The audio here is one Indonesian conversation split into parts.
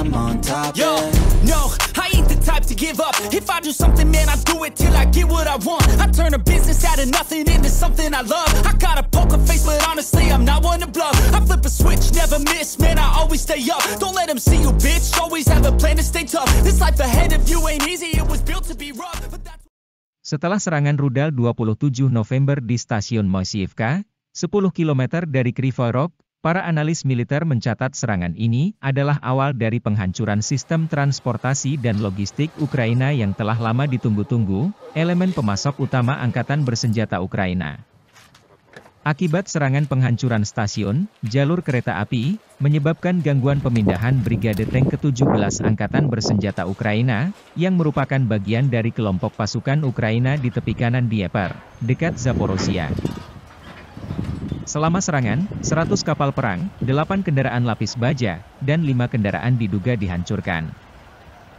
I'm on top. Yo, yeah. no, I ain't the type to give up. If I do something, man, I do it till I get what I want. I turn a business out of nothing into something I love. I got a poker face, but honestly, I'm not one to bluff. I flip a switch, never miss, man, I always stay up. Don't let them see you, bitch. Always have a plan to stay tough. This life ahead of you ain't easy, it was built to be rough. But that's Setelah serangan rudal 27 November di stasiun Moisiivka, 10 km dari Krivorok, Para analis militer mencatat serangan ini adalah awal dari penghancuran sistem transportasi dan logistik Ukraina yang telah lama ditunggu-tunggu, elemen pemasok utama angkatan bersenjata Ukraina. Akibat serangan penghancuran stasiun, jalur kereta api, menyebabkan gangguan pemindahan Brigade Tank ke-17 Angkatan Bersenjata Ukraina, yang merupakan bagian dari kelompok pasukan Ukraina di tepi kanan Dnieper, dekat Zaporozhia. Selama serangan, 100 kapal perang, 8 kendaraan lapis baja, dan 5 kendaraan diduga dihancurkan.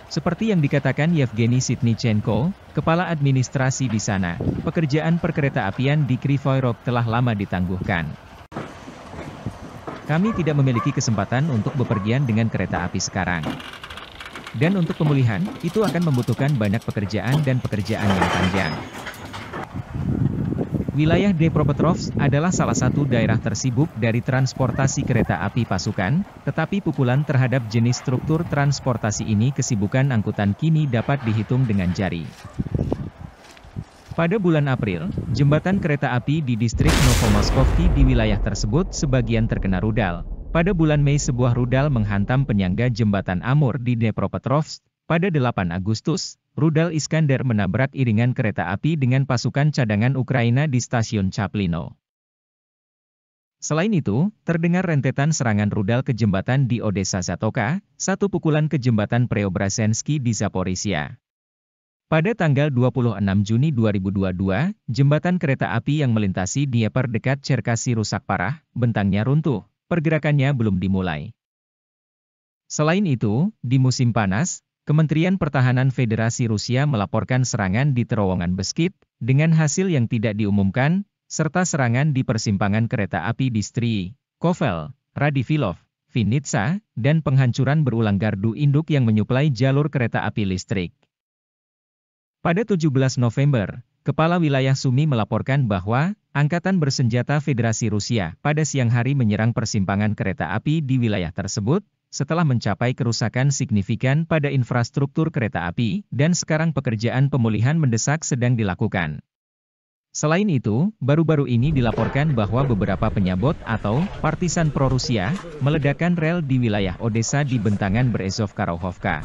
Seperti yang dikatakan Yevgeny Sitnichenko, kepala administrasi di sana, pekerjaan perkereta apian di Krivoy Rog telah lama ditangguhkan. Kami tidak memiliki kesempatan untuk bepergian dengan kereta api sekarang. Dan untuk pemulihan, itu akan membutuhkan banyak pekerjaan dan pekerjaan yang panjang. Wilayah Depropetrovsk adalah salah satu daerah tersibuk dari transportasi kereta api pasukan, tetapi pukulan terhadap jenis struktur transportasi ini kesibukan angkutan kini dapat dihitung dengan jari. Pada bulan April, jembatan kereta api di distrik Novomoskovki di wilayah tersebut sebagian terkena rudal. Pada bulan Mei sebuah rudal menghantam penyangga jembatan Amur di Depropetrovsk. Pada 8 Agustus, Rudal Iskander menabrak iringan kereta api dengan pasukan cadangan Ukraina di stasiun Chaplino. Selain itu, terdengar rentetan serangan rudal ke jembatan di Odessa Zatoka, satu pukulan ke jembatan Preobrazhensky di Zaporizhia. Pada tanggal 26 Juni 2022, jembatan kereta api yang melintasi Dnieper dekat Cherkasy rusak parah, bentangnya runtuh, pergerakannya belum dimulai. Selain itu, di musim panas, Kementerian Pertahanan Federasi Rusia melaporkan serangan di terowongan Beskid, dengan hasil yang tidak diumumkan, serta serangan di persimpangan kereta api di Stri, Kovel, Radivilov, Vinitsa, dan penghancuran berulang gardu induk yang menyuplai jalur kereta api listrik. Pada 17 November, Kepala Wilayah Sumi melaporkan bahwa Angkatan Bersenjata Federasi Rusia pada siang hari menyerang persimpangan kereta api di wilayah tersebut, setelah mencapai kerusakan signifikan pada infrastruktur kereta api, dan sekarang pekerjaan pemulihan mendesak sedang dilakukan. Selain itu, baru-baru ini dilaporkan bahwa beberapa penyabot atau partisan pro-Rusia meledakkan rel di wilayah Odessa di bentangan berezov Karohovka.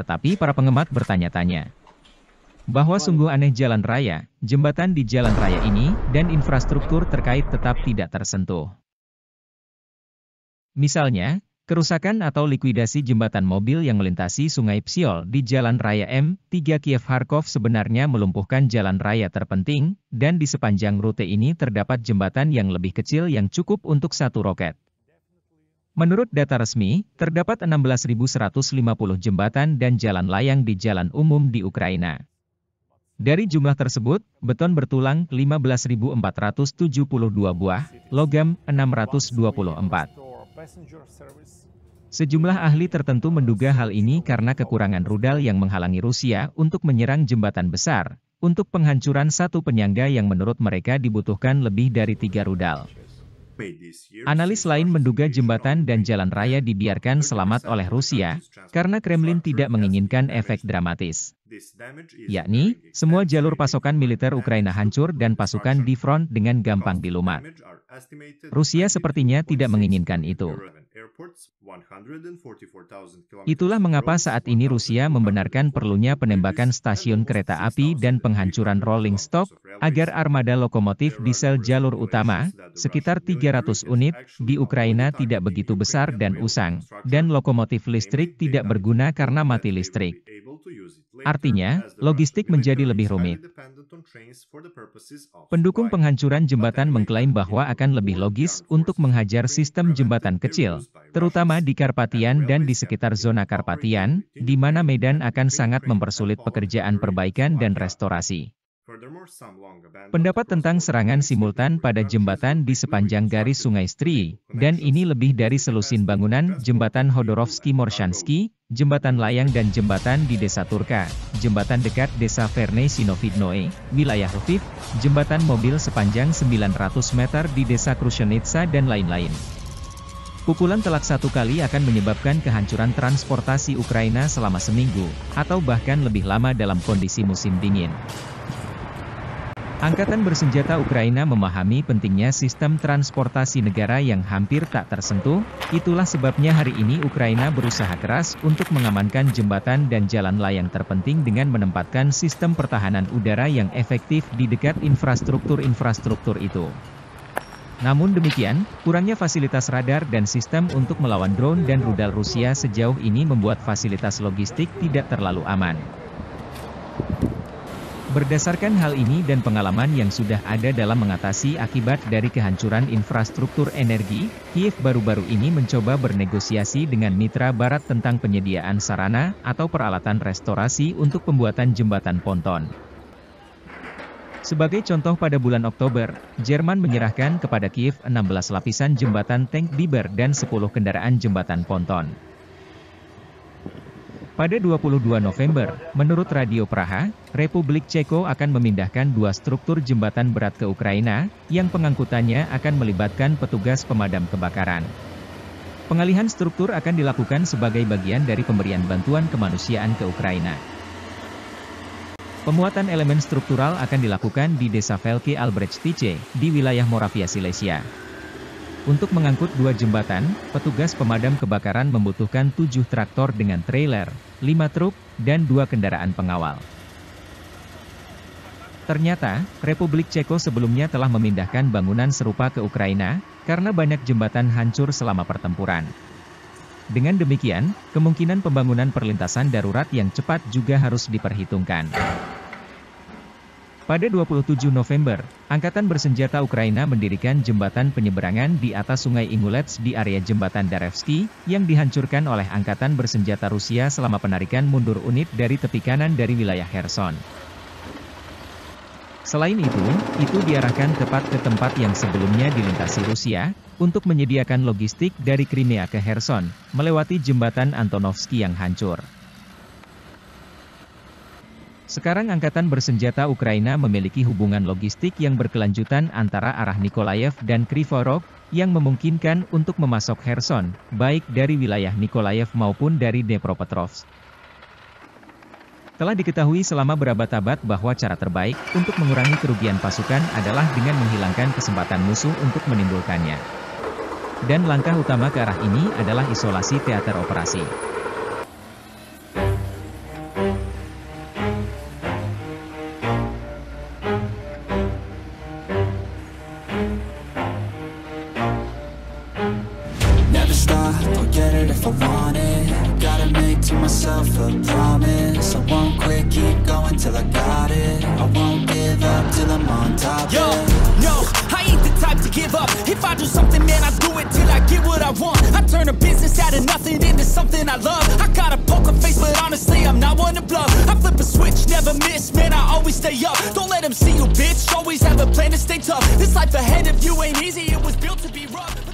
Tetapi para penggemar bertanya-tanya bahwa sungguh aneh jalan raya, jembatan di jalan raya ini, dan infrastruktur terkait tetap tidak tersentuh. Misalnya, Kerusakan atau likuidasi jembatan mobil yang melintasi Sungai Psiol di Jalan Raya M3 Kiev Kharkov sebenarnya melumpuhkan jalan raya terpenting, dan di sepanjang rute ini terdapat jembatan yang lebih kecil yang cukup untuk satu roket. Menurut data resmi, terdapat 16.150 jembatan dan jalan layang di jalan umum di Ukraina. Dari jumlah tersebut, beton bertulang 15.472 buah, logam 624. Sejumlah ahli tertentu menduga hal ini karena kekurangan rudal yang menghalangi Rusia untuk menyerang jembatan besar, untuk penghancuran satu penyangga yang menurut mereka dibutuhkan lebih dari tiga rudal. Analis lain menduga jembatan dan jalan raya dibiarkan selamat oleh Rusia karena Kremlin tidak menginginkan efek dramatis. Yakni, semua jalur pasokan militer Ukraina hancur dan pasukan di front dengan gampang dilumat. Rusia sepertinya tidak menginginkan itu. Itulah mengapa saat ini Rusia membenarkan perlunya penembakan stasiun kereta api dan penghancuran rolling stock agar armada lokomotif diesel jalur utama, sekitar 300 unit, di Ukraina tidak begitu besar dan usang, dan lokomotif listrik tidak berguna karena mati listrik. Artinya, logistik menjadi lebih rumit. Pendukung penghancuran jembatan mengklaim bahwa akan lebih logis untuk menghajar sistem jembatan kecil, terutama di Karpatian dan di sekitar zona Karpatian, di mana Medan akan sangat mempersulit pekerjaan perbaikan dan restorasi. Pendapat tentang serangan simultan pada jembatan di sepanjang garis Sungai Stri, dan ini lebih dari selusin bangunan jembatan Hodorovsky-Morshansky, jembatan layang dan jembatan di desa Turka, jembatan dekat desa Verne Sinovidnoe, wilayah Lviv, jembatan mobil sepanjang 900 meter di desa Krushenitsa dan lain-lain. Pukulan telak satu kali akan menyebabkan kehancuran transportasi Ukraina selama seminggu, atau bahkan lebih lama dalam kondisi musim dingin. Angkatan bersenjata Ukraina memahami pentingnya sistem transportasi negara yang hampir tak tersentuh, itulah sebabnya hari ini Ukraina berusaha keras untuk mengamankan jembatan dan jalan layang terpenting dengan menempatkan sistem pertahanan udara yang efektif di dekat infrastruktur-infrastruktur itu. Namun demikian, kurangnya fasilitas radar dan sistem untuk melawan drone dan rudal Rusia sejauh ini membuat fasilitas logistik tidak terlalu aman. Berdasarkan hal ini dan pengalaman yang sudah ada dalam mengatasi akibat dari kehancuran infrastruktur energi, Kiev baru-baru ini mencoba bernegosiasi dengan mitra barat tentang penyediaan sarana atau peralatan restorasi untuk pembuatan jembatan ponton. Sebagai contoh pada bulan Oktober, Jerman menyerahkan kepada Kiev 16 lapisan jembatan tank Biber dan 10 kendaraan jembatan ponton. Pada 22 November, menurut Radio Praha, Republik Ceko akan memindahkan dua struktur jembatan berat ke Ukraina, yang pengangkutannya akan melibatkan petugas pemadam kebakaran. Pengalihan struktur akan dilakukan sebagai bagian dari pemberian bantuan kemanusiaan ke Ukraina. Pemuatan elemen struktural akan dilakukan di Desa Velke Albrechtstice, di wilayah Moravia Silesia. Untuk mengangkut dua jembatan, petugas pemadam kebakaran membutuhkan tujuh traktor dengan trailer, lima truk, dan dua kendaraan pengawal. Ternyata, Republik Ceko sebelumnya telah memindahkan bangunan serupa ke Ukraina, karena banyak jembatan hancur selama pertempuran. Dengan demikian, kemungkinan pembangunan perlintasan darurat yang cepat juga harus diperhitungkan. Pada 27 November, Angkatan Bersenjata Ukraina mendirikan jembatan penyeberangan di atas Sungai Ingulets di area jembatan Darevsky, yang dihancurkan oleh Angkatan Bersenjata Rusia selama penarikan mundur unit dari tepi kanan dari wilayah Kherson. Selain itu, itu diarahkan tepat ke tempat yang sebelumnya dilintasi Rusia, untuk menyediakan logistik dari Crimea ke Kherson, melewati jembatan Antonovsky yang hancur. Sekarang angkatan bersenjata Ukraina memiliki hubungan logistik yang berkelanjutan antara arah Nikolaev dan Krivorok, yang memungkinkan untuk memasok Kherson, baik dari wilayah Nikolaev maupun dari Dnepropetrovsk. Telah diketahui selama berabad-abad bahwa cara terbaik untuk mengurangi kerugian pasukan adalah dengan menghilangkan kesempatan musuh untuk menimbulkannya. Dan langkah utama ke arah ini adalah isolasi teater operasi. poker face, but honestly, I'm not one to bluff. I flip a switch, never miss, man, I always stay up. Don't let them see you, bitch. Always have a plan to stay tough. This life ahead of you ain't easy, it was built to be rough.